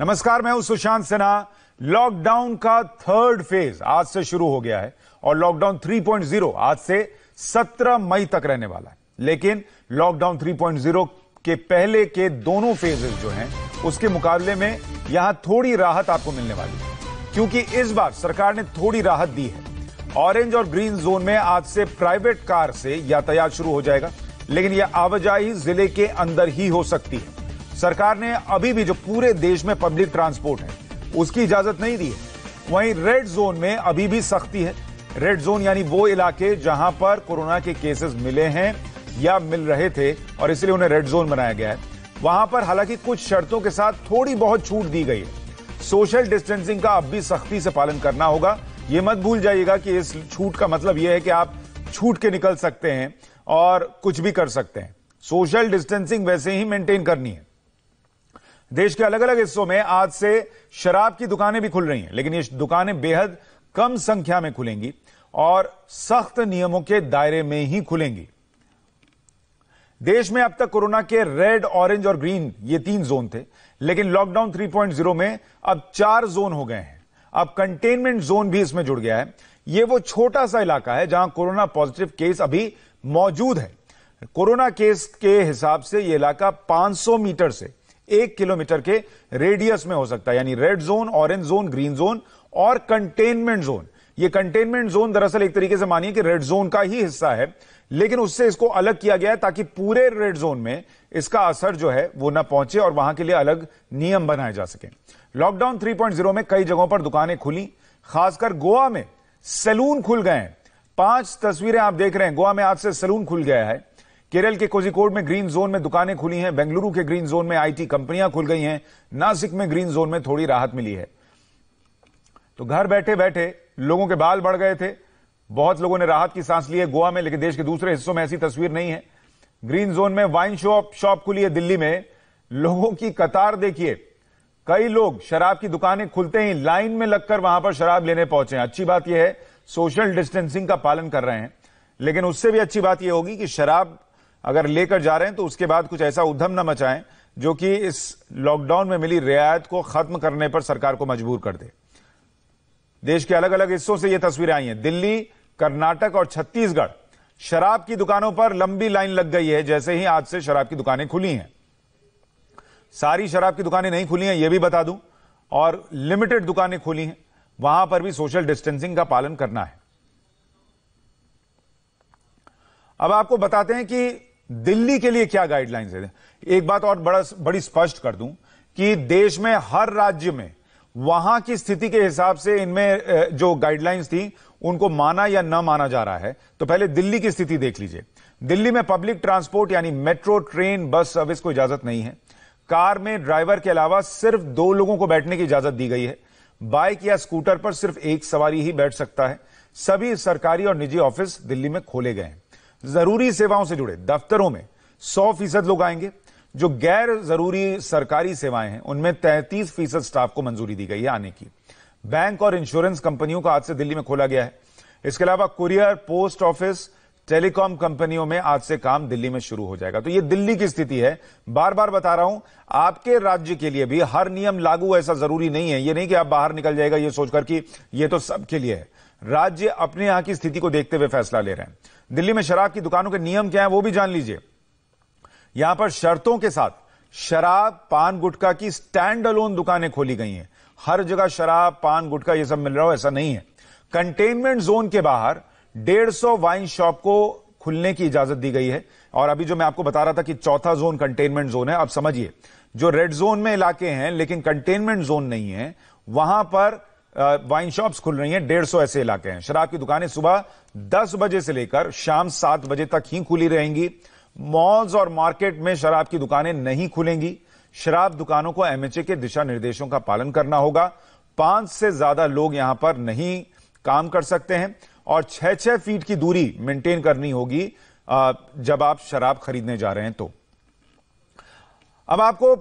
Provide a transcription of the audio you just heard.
नमस्कार मैं हूं सुशांत सिन्हा लॉकडाउन का थर्ड फेज आज से शुरू हो गया है और लॉकडाउन 3.0 आज से 17 मई तक रहने वाला है लेकिन लॉकडाउन 3.0 के पहले के दोनों फेजेस जो हैं उसके मुकाबले में यहां थोड़ी राहत आपको मिलने वाली है क्योंकि इस बार सरकार ने थोड़ी राहत दी है ऑरेंज और ग्रीन जोन में आज से प्राइवेट कार से यातायात शुरू हो जाएगा लेकिन यह आवाजाही जिले के अंदर ही हो सकती है सरकार ने अभी भी जो पूरे देश में पब्लिक ट्रांसपोर्ट है उसकी इजाजत नहीं दी है वहीं रेड जोन में अभी भी सख्ती है रेड जोन यानी वो इलाके जहां पर कोरोना के केसेस मिले हैं या मिल रहे थे और इसलिए उन्हें रेड जोन बनाया गया है वहां पर हालांकि कुछ शर्तों के साथ थोड़ी बहुत छूट दी गई है सोशल डिस्टेंसिंग का अब भी सख्ती से पालन करना होगा ये मत भूल जाइएगा कि इस छूट का मतलब यह है कि आप छूट के निकल सकते हैं और कुछ भी कर सकते हैं सोशल डिस्टेंसिंग वैसे ही मेंटेन करनी है देश के अलग अलग हिस्सों में आज से शराब की दुकानें भी खुल रही हैं लेकिन ये दुकानें बेहद कम संख्या में खुलेंगी और सख्त नियमों के दायरे में ही खुलेंगी देश में अब तक कोरोना के रेड ऑरेंज और ग्रीन ये तीन जोन थे लेकिन लॉकडाउन 3.0 में अब चार जोन हो गए हैं अब कंटेनमेंट जोन भी इसमें जुड़ गया है ये वो छोटा सा इलाका है जहां कोरोना पॉजिटिव केस अभी मौजूद है कोरोना केस के हिसाब से यह इलाका 500 मीटर से एक किलोमीटर के रेडियस में हो सकता है यानी red zone orange zone green zone और कंटेनमेंट जोन ये कंटेनमेंट जोन दरअसल एक तरीके से मानिए कि रेड जोन का ही हिस्सा है लेकिन उससे इसको अलग किया गया है ताकि पूरे रेड जोन में इसका असर जो है वो ना पहुंचे और वहां के लिए अलग नियम बनाए जा सके लॉकडाउन 3.0 में कई जगहों पर दुकानें खुली खासकर गोवा में सैलून खुल गए हैं पांच तस्वीरें आप देख रहे हैं गोवा में आज से सैलून खुल गया है केरल के कोजिकोड में ग्रीन जोन में दुकानें खुली हैं बेंगलुरु के ग्रीन जोन में आईटी कंपनियां खुल गई हैं नासिक में ग्रीन जोन में थोड़ी राहत मिली है तो घर बैठे बैठे लोगों के बाल बढ़ गए थे बहुत लोगों ने राहत की सांस ली है गोवा में लेकिन देश के दूसरे हिस्सों में ऐसी तस्वीर नहीं है ग्रीन जोन में वाइन शॉप शॉप खुली है दिल्ली में लोगों की कतार देखिए कई लोग शराब की दुकानें खुलते ही लाइन में लगकर वहां पर शराब लेने पहुंचे हैं अच्छी बात यह है सोशल डिस्टेंसिंग का पालन कर रहे हैं लेकिन उससे भी अच्छी बात यह होगी कि शराब अगर लेकर जा रहे हैं तो उसके बाद कुछ ऐसा उद्यम न मचाएं जो कि इस लॉकडाउन में मिली रियायत को खत्म करने पर सरकार को मजबूर कर दे देश के अलग अलग हिस्सों से ये तस्वीरें आई हैं दिल्ली कर्नाटक और छत्तीसगढ़ शराब की दुकानों पर लंबी लाइन लग गई है जैसे ही आज से शराब की दुकानें खुली हैं सारी शराब की दुकानें नहीं खुली हैं यह भी बता दूं और लिमिटेड दुकानें खुली हैं वहां पर भी सोशल डिस्टेंसिंग का पालन करना है अब आपको बताते हैं कि दिल्ली के लिए क्या गाइडलाइंस है एक बात और बड़ा बड़ी स्पष्ट कर दूं कि देश में हर राज्य में वहां की स्थिति के हिसाब से इनमें जो गाइडलाइंस थी उनको माना या न माना जा रहा है तो पहले दिल्ली की स्थिति देख लीजिए दिल्ली में पब्लिक ट्रांसपोर्ट यानी मेट्रो ट्रेन बस सर्विस को इजाजत नहीं है कार में ड्राइवर के अलावा सिर्फ दो लोगों को बैठने की इजाजत दी गई है बाइक या स्कूटर पर सिर्फ एक सवारी ही बैठ सकता है सभी सरकारी और निजी ऑफिस दिल्ली में खोले गए हैं जरूरी सेवाओं से जुड़े दफ्तरों में सौ फीसद लोग आएंगे जो गैर जरूरी सरकारी सेवाएं हैं उनमें तैंतीस फीसद स्टाफ को मंजूरी दी गई है आने की बैंक और इंश्योरेंस कंपनियों का आज से दिल्ली में खोला गया है इसके अलावा कुरियर पोस्ट ऑफिस टेलीकॉम कंपनियों में आज से काम दिल्ली में शुरू हो जाएगा तो ये दिल्ली की स्थिति है बार बार बता रहा हूं आपके राज्य के लिए भी हर नियम लागू ऐसा जरूरी नहीं है ये नहीं कि आप बाहर निकल जाएगा ये सोचकर कि ये तो सबके लिए है राज्य अपने यहां की स्थिति को देखते हुए फैसला ले रहे हैं दिल्ली में शराब की दुकानों के नियम क्या है वो भी जान लीजिए यहां पर शर्तों के साथ शराब पान गुटखा की स्टैंड अलोन दुकानें खोली गई हैं हर जगह शराब पान गुटखा ये सब मिल रहा हो ऐसा नहीं है कंटेनमेंट जोन के बाहर डेढ़ सौ वाइन शॉप को खुलने की इजाजत दी गई है और अभी जो मैं आपको बता रहा था कि चौथा जोन कंटेनमेंट जोन है आप समझिए जो रेड जोन में इलाके हैं लेकिन कंटेनमेंट जोन नहीं है वहां पर वाइन शॉप्स खुल रही हैं डेढ़ सौ ऐसे इलाके हैं शराब की दुकानें सुबह दस बजे से लेकर शाम सात बजे तक ही खुली रहेंगी मॉल्स और मार्केट में शराब की दुकानें नहीं खुलेंगी शराब दुकानों को एमएचए के दिशा निर्देशों का पालन करना होगा पांच से ज्यादा लोग यहां पर नहीं काम कर सकते हैं और छह छह फीट की दूरी मेंटेन करनी होगी जब आप शराब खरीदने जा रहे हैं तो अब आपको